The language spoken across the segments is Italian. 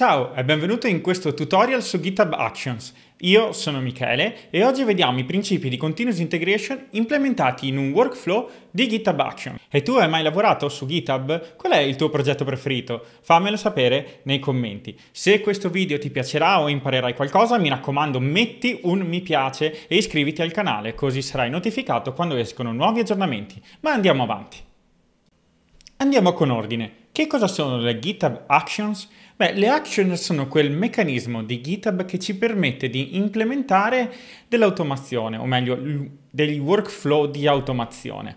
Ciao e benvenuto in questo tutorial su GitHub Actions. Io sono Michele e oggi vediamo i principi di continuous integration implementati in un workflow di GitHub Actions. E tu hai mai lavorato su GitHub? Qual è il tuo progetto preferito? Fammelo sapere nei commenti. Se questo video ti piacerà o imparerai qualcosa, mi raccomando metti un mi piace e iscriviti al canale così sarai notificato quando escono nuovi aggiornamenti. Ma andiamo avanti. Andiamo con ordine. Che cosa sono le GitHub Actions? Beh, le Actions sono quel meccanismo di GitHub che ci permette di implementare dell'automazione, o meglio, degli workflow di automazione.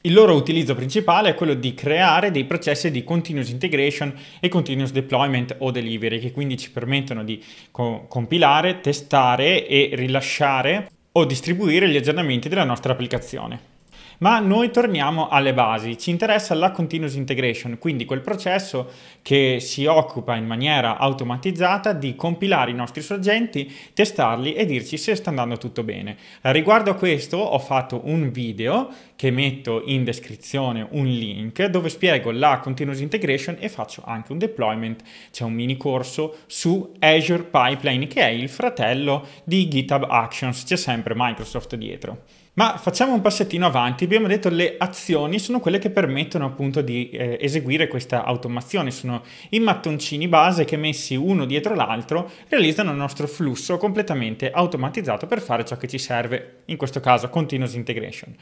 Il loro utilizzo principale è quello di creare dei processi di continuous integration e continuous deployment o delivery, che quindi ci permettono di co compilare, testare e rilasciare o distribuire gli aggiornamenti della nostra applicazione. Ma noi torniamo alle basi, ci interessa la continuous integration, quindi quel processo che si occupa in maniera automatizzata di compilare i nostri sorgenti, testarli e dirci se sta andando tutto bene. Riguardo a questo ho fatto un video che metto in descrizione un link dove spiego la continuous integration e faccio anche un deployment, c'è un mini corso su Azure Pipeline che è il fratello di GitHub Actions, c'è sempre Microsoft dietro. Ma facciamo un passettino avanti, abbiamo detto le azioni sono quelle che permettono appunto di eh, eseguire questa automazione, sono i mattoncini base che messi uno dietro l'altro realizzano il nostro flusso completamente automatizzato per fare ciò che ci serve, in questo caso continuous integration.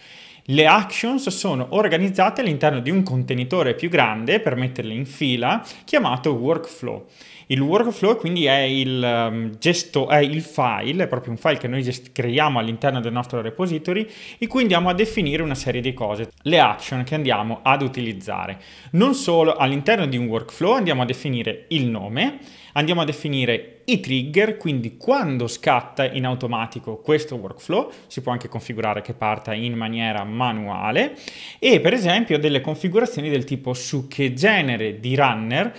Le actions sono organizzate all'interno di un contenitore più grande per metterle in fila chiamato workflow. Il workflow quindi è il ehm, gesto, è il file, è proprio un file che noi gest- creiamo all'interno del nostro repository in cui andiamo a definire una serie di cose, le action che andiamo ad utilizzare. Non solo all'interno di un workflow andiamo a definire il nome, andiamo a definire i trigger, quindi quando scatta in automatico questo workflow, si può anche configurare che parta in maniera manuale e per esempio delle configurazioni del tipo su che genere di runner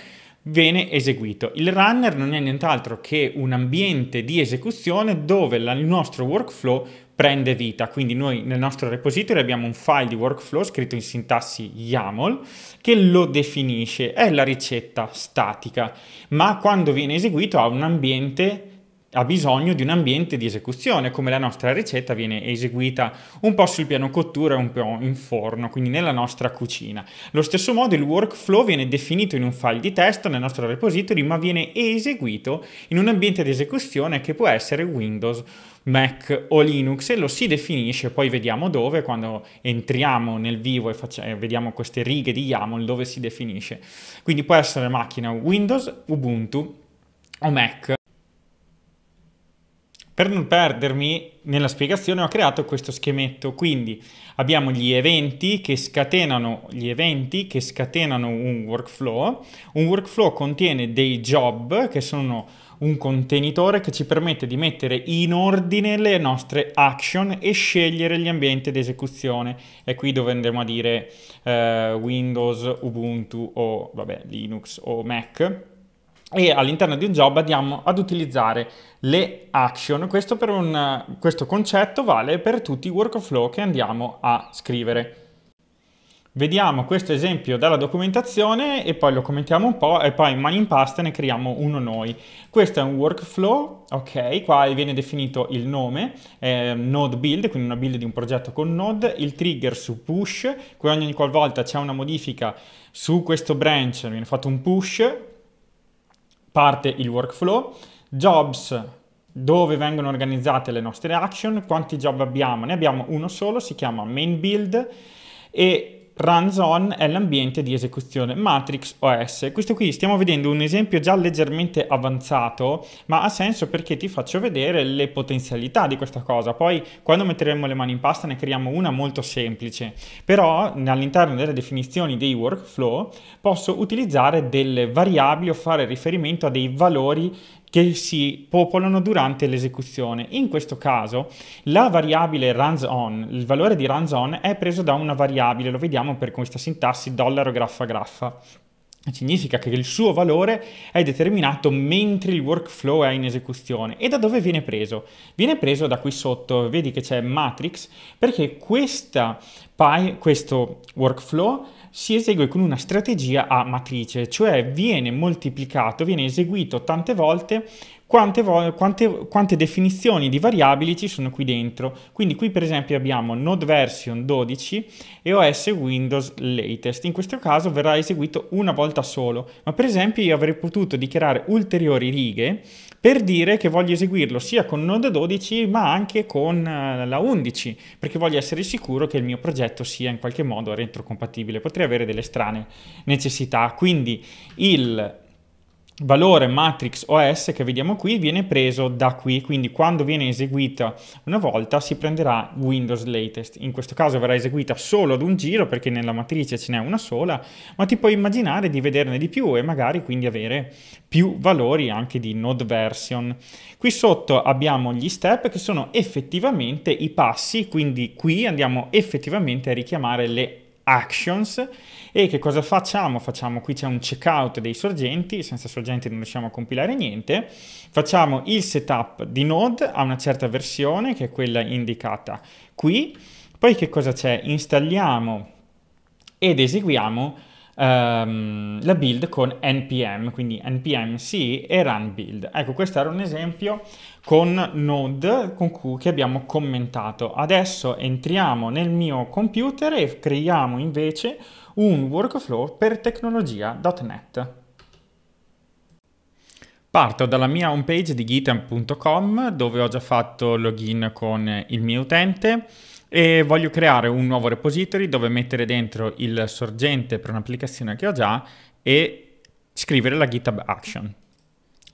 viene eseguito. Il runner non è nient'altro che un ambiente di esecuzione dove il nostro workflow prende vita. Quindi noi nel nostro repository abbiamo un file di workflow scritto in sintassi YAML che lo definisce, è la ricetta statica, ma quando viene eseguito ha un ambiente ha bisogno di un ambiente di esecuzione, come la nostra ricetta viene eseguita un po' sul piano cottura e un po' in forno, quindi nella nostra cucina. Lo stesso modo il workflow viene definito in un file di testo nel nostro repository, ma viene eseguito in un ambiente di esecuzione che può essere Windows Mac o Linux e lo si definisce, poi vediamo dove, quando entriamo nel vivo e facciamo, eh, vediamo queste righe di YAML, dove si definisce. Quindi può essere macchina Windows, Ubuntu o Mac per non perdermi nella spiegazione ho creato questo schemetto, quindi abbiamo gli eventi che scatenano gli eventi che scatenano un workflow. Un workflow contiene dei job che sono un contenitore che ci permette di mettere in ordine le nostre action e scegliere gli ambienti di esecuzione. È qui dove andremo a dire eh, Windows, Ubuntu o vabbè, Linux o Mac e all'interno di un job andiamo ad utilizzare le action. Questo, un, questo concetto vale per tutti i workflow che andiamo a scrivere. Vediamo questo esempio dalla documentazione e poi lo commentiamo un po' e poi in mani in pasta ne creiamo uno noi. Questo è un workflow, ok, qua viene definito il nome, eh, node build, quindi una build di un progetto con node, il trigger su push, qui ogni qualvolta c'è una modifica su questo branch viene fatto un push, parte il workflow, jobs dove vengono organizzate le nostre action, quanti job abbiamo, ne abbiamo uno solo, si chiama main build e runs on è l'ambiente di esecuzione Matrix OS. Questo qui stiamo vedendo un esempio già leggermente avanzato, ma ha senso perché ti faccio vedere le potenzialità di questa cosa. Poi quando metteremo le mani in pasta ne creiamo una molto semplice. Però all'interno delle definizioni dei workflow posso utilizzare delle variabili o fare riferimento a dei valori che si popolano durante l'esecuzione. In questo caso la variabile runs on, il valore di runs on è preso da una variabile, lo vediamo per questa sintassi dollaro graffa graffa. Significa che il suo valore è determinato mentre il workflow è in esecuzione. E da dove viene preso? Viene preso da qui sotto, vedi che c'è matrix, perché questa, questo workflow si esegue con una strategia a matrice, cioè viene moltiplicato, viene eseguito tante volte quante, vo- quante, quante, definizioni di variabili ci sono qui dentro. Quindi qui per esempio abbiamo node version 12 e OS Windows latest. In questo caso verrà eseguito una volta solo, ma per esempio io avrei potuto dichiarare ulteriori righe per dire che voglio eseguirlo sia con Node 12 ma anche con eh, la 11 perché voglio essere sicuro che il mio progetto sia in qualche modo retrocompatibile potrei avere delle strane necessità quindi il valore matrix OS che vediamo qui viene preso da qui, quindi quando viene eseguita una volta si prenderà Windows Latest. In questo caso verrà eseguita solo ad un giro perché nella matrice ce n'è una sola, ma ti puoi immaginare di vederne di più e magari quindi avere più valori anche di node version. Qui sotto abbiamo gli step che sono effettivamente i passi, quindi qui andiamo effettivamente a richiamare le actions e che cosa facciamo? Facciamo qui c'è un checkout dei sorgenti, senza sorgenti non riusciamo a compilare niente, facciamo il setup di node a una certa versione che è quella indicata qui, poi che cosa c'è? Installiamo ed eseguiamo um, la build con npm, quindi npm sì e run build. Ecco, questo era un esempio con Node con cui, che abbiamo commentato. Adesso entriamo nel mio computer e creiamo invece un workflow per tecnologia.net. Parto dalla mia homepage di github.com dove ho già fatto login con il mio utente e voglio creare un nuovo repository dove mettere dentro il sorgente per un'applicazione che ho già e scrivere la GitHub Action.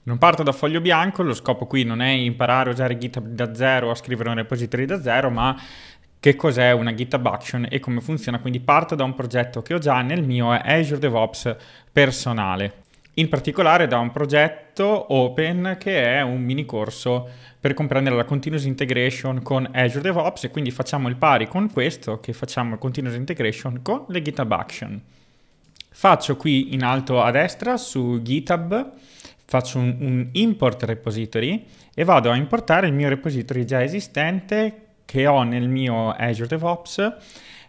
Non parto da foglio bianco, lo scopo qui non è imparare a usare GitHub da zero o a scrivere un repository da zero, ma che cos'è una GitHub Action e come funziona. Quindi parto da un progetto che ho già nel mio Azure DevOps personale in particolare da un progetto open che è un mini corso per comprendere la continuous integration con Azure DevOps e quindi facciamo il pari con questo che facciamo continuous integration con le GitHub Action. Faccio qui in alto a destra su GitHub, faccio un, un import repository e vado a importare il mio repository già esistente che ho nel mio Azure DevOps.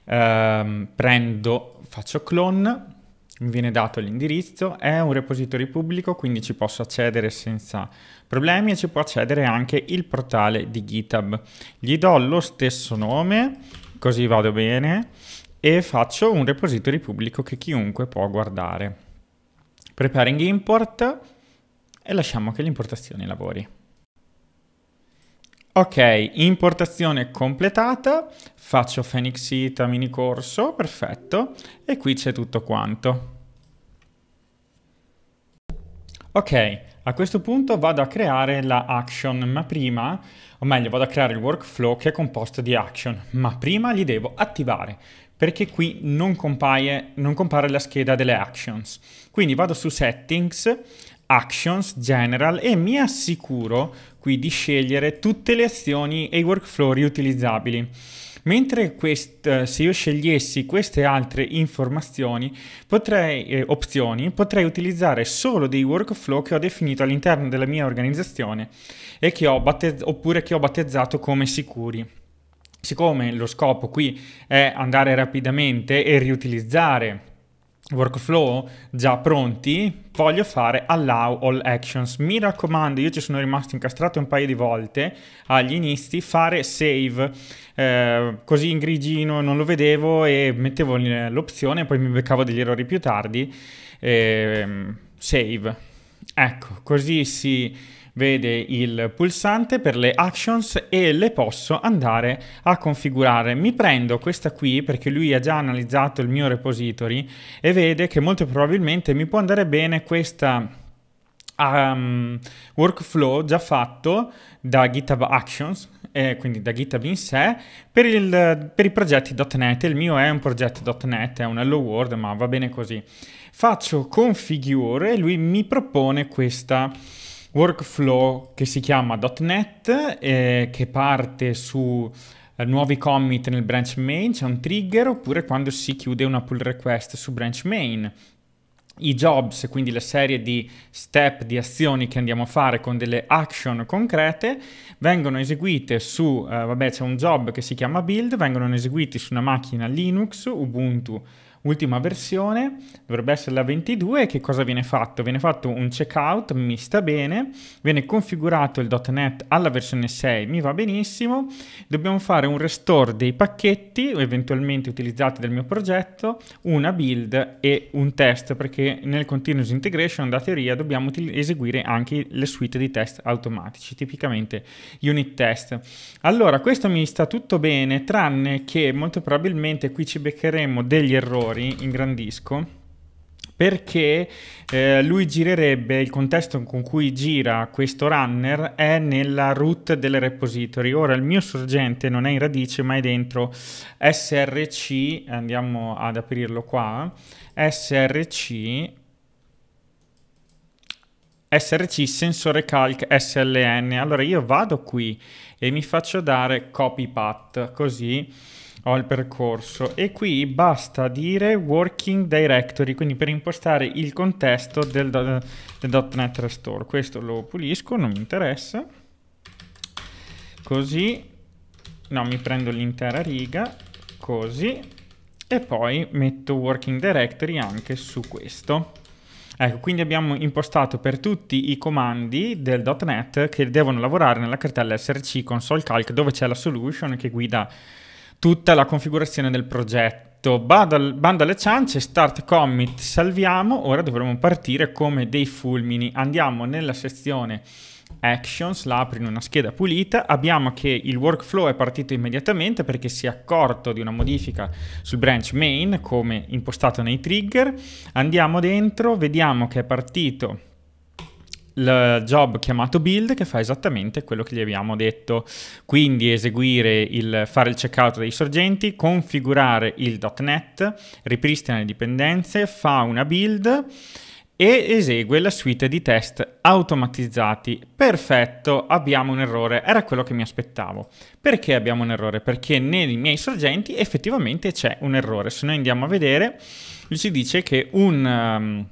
Ehm, prendo, faccio clone mi viene dato l'indirizzo, è un repository pubblico, quindi ci posso accedere senza problemi e ci può accedere anche il portale di GitHub. Gli do lo stesso nome, così vado bene, e faccio un repository pubblico che chiunque può guardare. Preparing import e lasciamo che l'importazione lavori. Ok, importazione completata, faccio Phoenix Ita mini corso, perfetto, e qui c'è tutto quanto. Ok, a questo punto vado a creare la action, ma prima, o meglio, vado a creare il workflow che è composto di action, ma prima li devo attivare, perché qui non, compaie, non compare la scheda delle actions. Quindi vado su settings, Actions General e mi assicuro qui di scegliere tutte le azioni e i workflow riutilizzabili. Mentre quest, se io scegliessi queste altre informazioni, potrei, eh, opzioni, potrei utilizzare solo dei workflow che ho definito all'interno della mia organizzazione che battezz- oppure che ho battezzato come sicuri. Siccome lo scopo qui è andare rapidamente e riutilizzare workflow già pronti, voglio fare allow all actions. Mi raccomando, io ci sono rimasto incastrato un paio di volte agli inizi, fare save, eh, così in grigino non lo vedevo e mettevo l'opzione, poi mi beccavo degli errori più tardi, eh, save. Ecco, così si vede il pulsante per le actions e le posso andare a configurare. Mi prendo questa qui perché lui ha già analizzato il mio repository e vede che molto probabilmente mi può andare bene questa... Um, workflow già fatto da GitHub Actions, eh, quindi da GitHub in sé, per, il, per i progetti.NET. Il mio è un progetto.NET, è un hello world, ma va bene così. Faccio configure e lui mi propone questa workflow che si chiama .NET, eh, che parte su eh, nuovi commit nel branch main, c'è un trigger, oppure quando si chiude una pull request su branch main. I jobs, quindi la serie di step, di azioni che andiamo a fare con delle action concrete, vengono eseguite su, eh, vabbè c'è un job che si chiama build, vengono eseguiti su una macchina Linux, Ubuntu, ultima versione, dovrebbe essere la 22, che cosa viene fatto? Viene fatto un checkout, mi sta bene, viene configurato il.NET alla versione 6, mi va benissimo, dobbiamo fare un restore dei pacchetti eventualmente utilizzati del mio progetto, una build e un test, perché nel continuous integration da teoria dobbiamo eseguire anche le suite di test automatici, tipicamente unit test. Allora, questo mi sta tutto bene, tranne che molto probabilmente qui ci beccheremo degli errori colori, ingrandisco, perché eh, lui girerebbe il contesto con cui gira questo runner è nella root del repository ora il mio sorgente non è in radice ma è dentro src andiamo ad aprirlo qua src src sensore calc sln allora io vado qui e mi faccio dare copy path così ho il percorso e qui basta dire working directory, quindi per impostare il contesto del, del .NET Restore. Questo lo pulisco, non mi interessa. Così, no, mi prendo l'intera riga, così, e poi metto working directory anche su questo. Ecco, quindi abbiamo impostato per tutti i comandi del.NET che devono lavorare nella cartella src console calc dove c'è la solution che guida tutta la configurazione del progetto. Bando alle ciance, start commit, salviamo, ora dovremo partire come dei fulmini. Andiamo nella sezione actions, la apri in una scheda pulita, abbiamo che il workflow è partito immediatamente perché si è accorto di una modifica sul branch main come impostato nei trigger, andiamo dentro, vediamo che è partito il job chiamato build che fa esattamente quello che gli abbiamo detto, quindi eseguire il, fare il checkout dei sorgenti, configurare il.NET, ripristina le dipendenze, fa una build e esegue la suite di test automatizzati. Perfetto, abbiamo un errore, era quello che mi aspettavo. Perché abbiamo un errore? Perché nei miei sorgenti effettivamente c'è un errore. Se noi andiamo a vedere, ci dice che un... Um,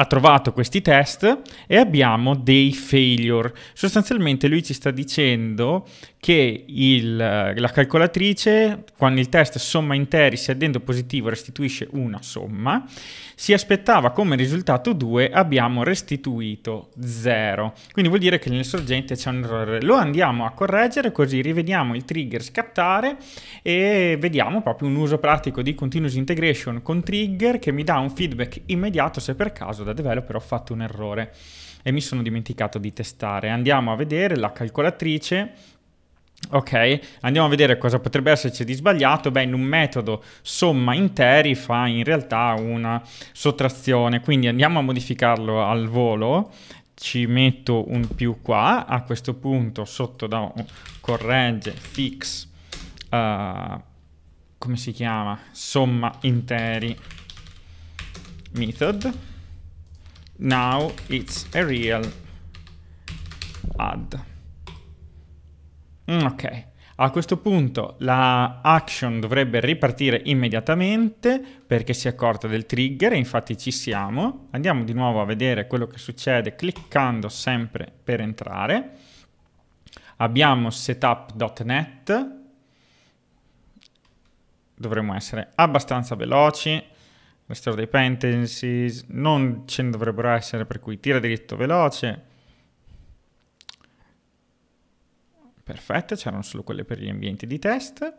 ha trovato questi test e abbiamo dei failure. Sostanzialmente lui ci sta dicendo che il, eh, la calcolatrice, quando il test somma interi se addendo positivo restituisce una somma, si aspettava come risultato 2, abbiamo restituito 0. Quindi vuol dire che nel sorgente c'è un errore. Lo andiamo a correggere così rivediamo il trigger scattare e vediamo proprio un uso pratico di continuous integration con trigger che mi dà un feedback immediato se per caso da developer ho fatto un errore e mi sono dimenticato di testare. Andiamo a vedere la calcolatrice Ok, andiamo a vedere cosa potrebbe esserci di sbagliato. Beh, in un metodo somma interi fa in realtà una sottrazione, quindi andiamo a modificarlo al volo. Ci metto un più qua, a questo punto sotto da un corregge fix, uh, come si chiama? Somma interi method. Now it's a real add. Mm, ok. A questo punto la action dovrebbe ripartire immediatamente perché si è accorta del trigger, infatti ci siamo. Andiamo di nuovo a vedere quello che succede cliccando sempre per entrare. Abbiamo setup.net, dovremmo essere abbastanza veloci. Restore dei pendencies, non ce ne dovrebbero essere, per cui tira diritto veloce, Perfetto, c'erano solo quelle per gli ambienti di test.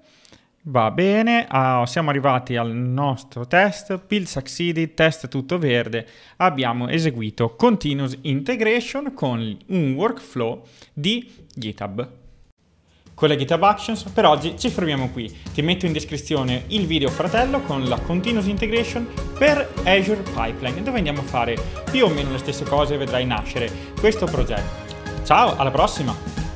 Va bene, ah, siamo arrivati al nostro test, Pill succeeded, test tutto verde, abbiamo eseguito continuous integration con un workflow di GitHub. Con le GitHub Actions per oggi ci fermiamo qui, ti metto in descrizione il video fratello con la continuous integration per Azure Pipeline dove andiamo a fare più o meno le stesse cose e vedrai nascere questo progetto. Ciao, alla prossima!